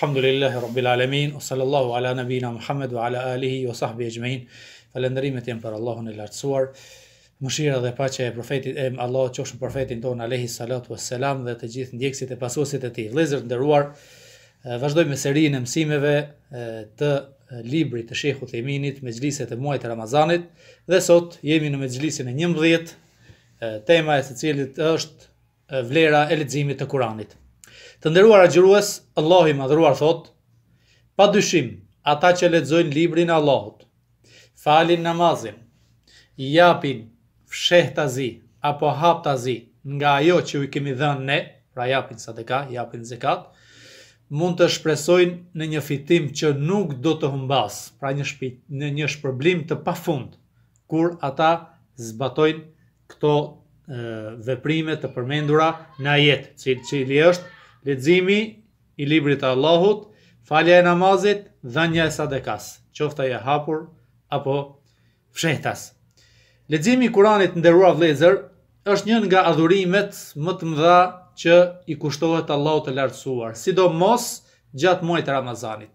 Alhamdulillahi Rabbil Alamin, wa sallallahu ala nabina Muhammad wa ala alihi wa sahbi e gjmein, falendërimet jenë për Allahun e lartësuar, mëshira dhe pa e profetit e Allah që është në profetin tonë, alehi salatu wa selam dhe të gjithë ndjekësit e pasosit e ti. Lezër të dëruar, vazhdojmë me seri në mësimeve të libri të shekhu të iminit, me gjliset e muajt e Ramazanit, dhe sot jemi në me gjlisin e njëmbëdhjet, tema e së cilit është vlera e lezimit të Kuranit. Të nderuara xhirues, Allahu i madhruar thot: Pa dyshim, ata që lexojnë librin e Allahut, falin namazin, japin fshehtazi apo haptazi nga ajo që u kemi dhënë ne, pra japin sadaka, japin zakat, mund të shpresojnë në një fitim që nuk do të humbas, pra një shpit, në një shpërblim të pafund kur ata zbatojnë këto veprime të përmendura në ajet, që i li është leximi i librit të Allahut, falja e namazit, dhënja e sadekas, qofta e hapur apo fshehtas. Leximi i Kuranit nderuar vlezër është një nga adhurimet më të mëdha që i kushtohet Allahut të lartësuar, sidomos gjatë muajit të Ramazanit.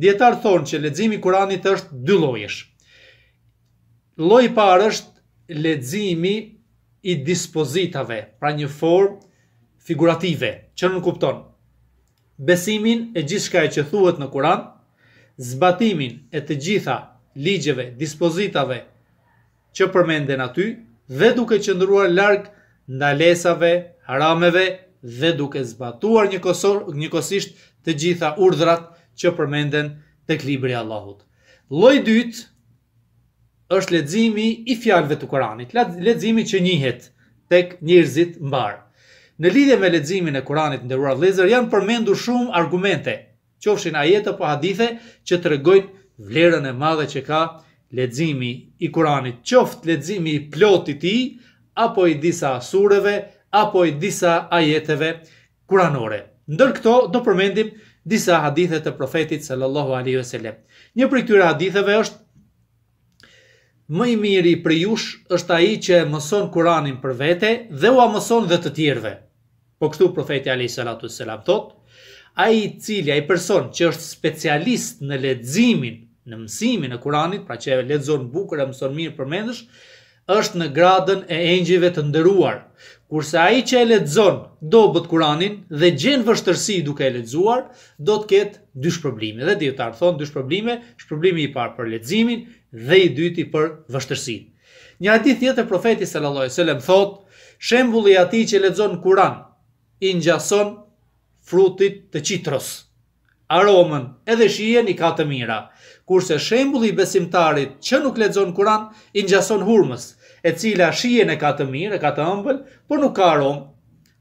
Dietar thonë që leximi i Kuranit është dy llojesh. Lloji i parë është leximi i dispozitave, pra një formë figurative, që nuk kupton. Besimin e gjithçka që thuhet në Kur'an, zbatimin e të gjitha ligjeve, dispozitave që përmenden aty, dhe duke qëndruar larg ndalesave, harameve dhe duke zbatuar një kosor, njëkosisht të gjitha urdhrat që përmenden të klibri Allahut. Loj dytë është ledzimi i fjalëve të Koranit, ledzimi që njëhet tek njërzit mbarë. Në lidhje me leximin e Kuranit në World janë përmendur shumë argumente, qofshin ajete apo hadithe që tregojnë vlerën e madhe që ka leximi i Kuranit, qoftë leximi i plotë i tij apo i disa sureve apo i disa ajeteve kuranore. Ndër këto do përmendim disa hadithe të profetit sallallahu alaihi wasallam. Një prej këtyre haditheve është Më i miri për jush është ai që mëson Kur'anin për vete dhe u mëson dhe të tjerëve. Po kështu profeti Ali Salatu Selam thot, a i cili, a i person që është specialist në ledzimin, në mësimin e Kuranit, pra që e ledzon bukër e mëson mirë për mendësh, është në gradën e engjive të ndëruar, kurse a i që e ledzon do bët Kuranin dhe gjenë vështërsi duke e ledzuar, do të ketë dy probleme. Dhe dhjo të dysh dy shë problemi i parë për ledzimin dhe i dyti për vështërsi. Një ati thjetë e profeti Selaloj Selam thot, Shembulli ati që lexon Kur'an i njason frutit të qitros, Aromën edhe shijen i ka të mira, kurse shembulli i besimtarit që nuk lexon Kur'an i njason hurmës, e cila shijen e ka të mirë, e ka të ëmbël, por nuk ka aromë,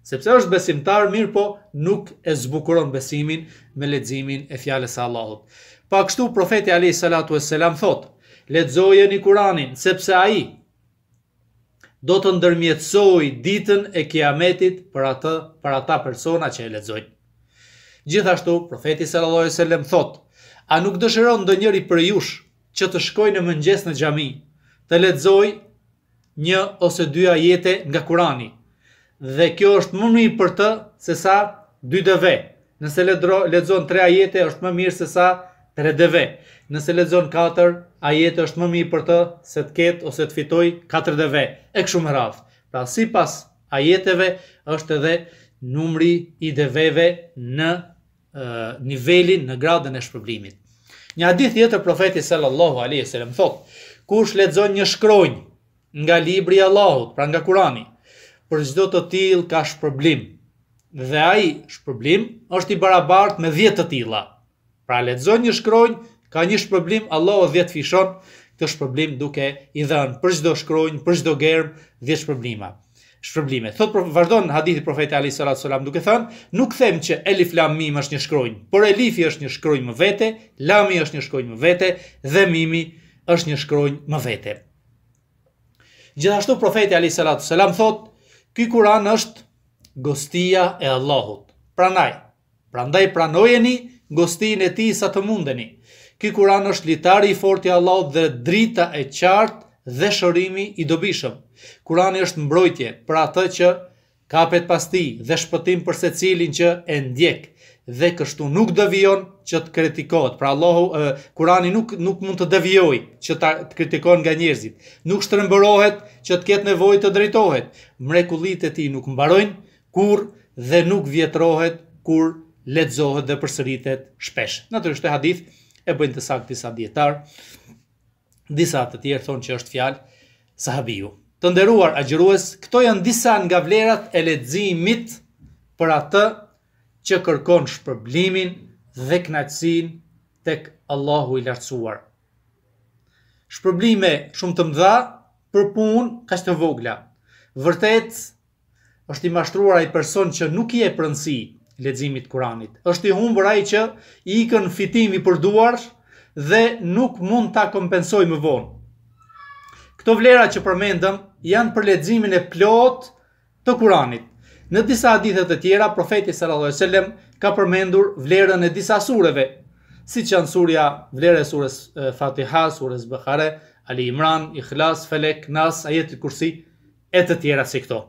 sepse është besimtar mirë, por nuk e zbukuron besimin me leximin e fjalës së Allahut. Pa kështu profeti Ali sallallahu alajhi wasallam thotë Lexojeni Kur'anin sepse ai do të ndërmjetësoj ditën e kiametit për ata për ata persona që e lexojnë. Gjithashtu profeti sallallahu alejhi dhe thotë, a nuk dëshiron ndonjëri për ju që të shkojë në mëngjes në xhami, të lexojë një ose dy ajete nga Kurani. Dhe kjo është më mirë për të se sa dy dëve. Nëse lexon tre ajete është më mirë se sa redeve. Nëse lexon 4, ajeti është më mirë për të se të ketë ose të fitoj 4 deve. E kështu me radhë. Pra sipas ajeteve është edhe numri i deveve në e, nivelin në gradën e shpërblimit. Një hadith tjetër profeti sallallahu alaihi wasallam thot: Kush lexon një shkronjë nga libri i Allahut, pra nga Kurani, për çdo të tillë ka shpërblim. Dhe ai shpërblim është i barabartë me 10 të tilla. Pra lexon një shkronjë, ka një shpërblim, Allahu 10 fishon këtë shpërblim duke i dhënë për çdo shkronjë, për çdo gerb 10 shpërblima. Shpërblime. Thot vazhdon hadithi profeti Ali sallallahu alajhi wasallam duke thënë, nuk them që Elif Lam Mim është një shkronjë, por Elifi është një shkronjë më vete, Lami është një shkronjë më vete dhe Mimi është një shkronjë më vete. Gjithashtu profeti Ali sallallahu alajhi wasallam thot, "Ky Kur'an është gostia e Allahut." Prandaj, prandaj pranojeni gostin e ti sa të mundeni. Ki kuran është litari i forti Allah dhe drita e qartë dhe shërimi i dobishëm. Kurani është mbrojtje për atë që kapet pas ti dhe shpëtim për se cilin që e ndjek dhe kështu nuk dëvion që të kritikohet. Pra Allahu, uh, Kurani nuk, nuk mund të dëvioj që ta, të kritikohet nga njerëzit. Nuk shtërëmbërohet që të ketë nevoj të drejtohet. Mrekulit e ti nuk mbarojnë kur dhe nuk vjetrohet kur letëzohet dhe përsëritet shpesh. Natyrisht e hadith e bëjnë të sakë disa dietar. disa të tjerë thonë që është fjalë sahabiju. Të nderuar agjërues, këto janë disa nga vlerat e letëzimit për atë që kërkon shpërblimin dhe knaqësin tek Allahu i lartësuar. Shpërblime shumë të mëdha për punë ka të vogla. Vërtet, është i mashtruar ai person që nuk i e prëndësi Ledzimit Kuranit. Është i humbur ai që i ikën fitimi për duar dhe nuk mund ta kompensoj më vonë. Këto vlera që përmendëm janë për leximin e plot të Kuranit. Në disa adithet të tjera profeti sallallahu alajhi ka përmendur vlerën e disa sureve, siç janë surja vlera e surës Fatiha, surës Bakare, Ali Imran, Ikhlas, Felek, Nas, Ajetit Kursi e të tjera si këto.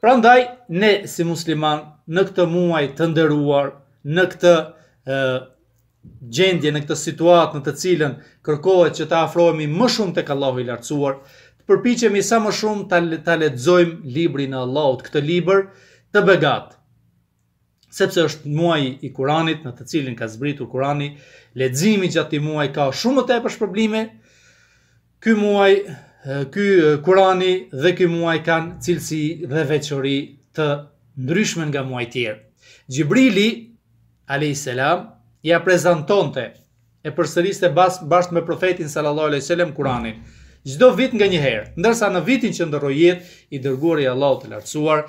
Pra ndaj, ne si musliman, në këtë muaj të ndëruar, në këtë gjendje, në këtë situatë në të cilën kërkohet që ta afrohemi më shumë të kallahu i lartësuar, të përpichemi sa më shumë të, të libri në laut, këtë liber të begatë sepse është muaj i Kuranit në të cilin ka zbritur Kurani, leximi gjatë muaj ka shumë të tepër shpërblime. Ky muaj ky Kurani dhe ky muaj kanë cilësi dhe veçori të ndryshme nga muaj tjerë. Gjibrili, alai ia ja prezentonte e përsëriste bashkë me profetin sallallahu alaihi wasallam Kur'anin. Çdo vit nga një herë, ndërsa në vitin që ndroi jetë i dërguari i Allahut të lartësuar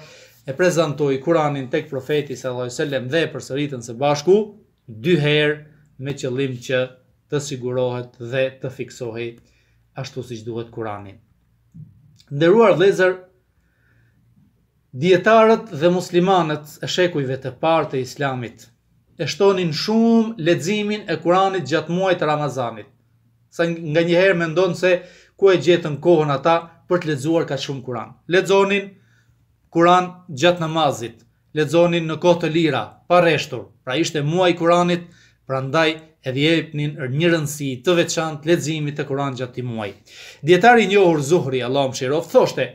e prezantoi Kur'anin tek profeti sallallahu alaihi wasallam dhe e përsëritën së bashku dy herë me qëllim që të sigurohet dhe të fiksohej ashtu si që duhet kurani. Nderuar dhezër, djetarët dhe muslimanët e shekujve të partë e islamit, e shtonin shumë ledzimin e kuranit gjatë muajt Ramazanit, sa nga njëherë me ndonë se ku e gjetën kohën ata për të ledzuar ka shumë kuran. Ledzonin kuran gjatë namazit, ledzonin në kohë të lira, pa reshtur, pra ishte muaj kuranit, pra ndaj edhe e pnin një rëndësi të veçant ledzimit të kuran gjatë të muaj. Djetari një orë zuhri, Allah më shirov, thoshte,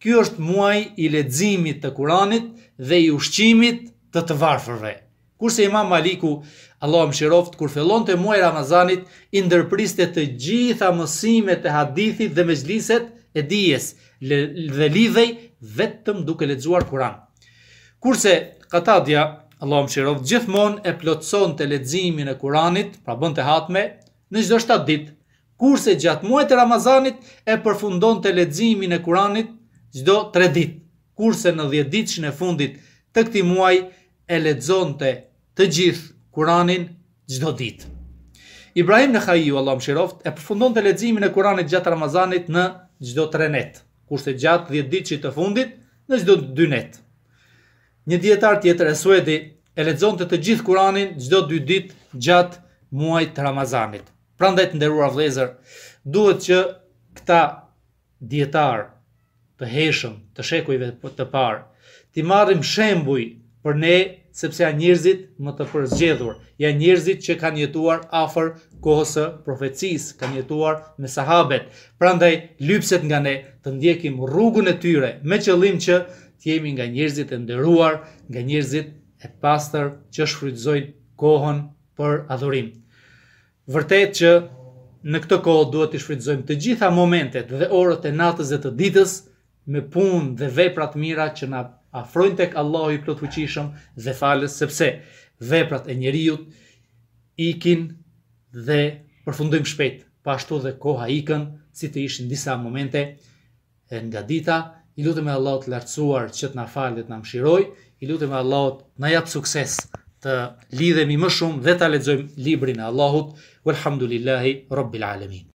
kjo është muaj i ledzimit të kuranit dhe i ushqimit të të varfërve. Kurse imam Maliku, Allah më shirov, kur felon të muaj Ramazanit, indërpriste të gjitha mësimet e hadithit dhe me gjliset e dijes dhe lidhej vetëm duke ledzuar kuran. Kurse, katadja, Allah më qirov gjithmon e plotëson të ledzimin e kuranit, pra bënd të hatme, në gjdo 7 dit, kurse gjatë muajt e Ramazanit e përfundon të ledzimin e kuranit gjdo 3 dit, kurse në 10 dit që në fundit të këti muaj e ledzon të të gjithë kuranin gjdo dit. Ibrahim në Khaiju, Allah më e përfundon të ledzimin e kuranit gjatë Ramazanit në gjdo 3 net, kurse gjatë 10 dit që të fundit në gjdo 2 net. Një dietar tjetër e Suedi e lexonte të gjithë Kur'anin çdo dy ditë gjatë muajit të Ramazanit. Prandaj të nderuar vëllezër, duhet që këta dietar të heshëm të shekujve të parë ti marrim shembuj për ne sepse janë njerëzit më të përzgjedhur, janë njerëzit që kanë jetuar afër kohës së profecisë, kanë jetuar me sahabet. Prandaj lypset nga ne të ndjekim rrugën e tyre me qëllim që të jemi nga njerëzit e nderuar, nga njerëzit e pastër që shfrytëzojnë kohën për adhurim. Vërtet që në këtë kohë duhet të shfrytëzojmë të gjitha momentet dhe orët e natës dhe të ditës me punë dhe vepra të mira që na afrojnë tek Allahu i plotfuqishëm dhe falës sepse veprat e njeriu ikin dhe përfundojmë shpejt. Pashtu dhe koha ikën si të ishin disa momente nga dita, i lutëm e Allah të lartësuar që të na falet na mshiroj, i lutëm e Allah të na japë sukses të lidhemi më shumë dhe të aletzojmë librin e Allahut, velhamdulillahi, robbil alemin.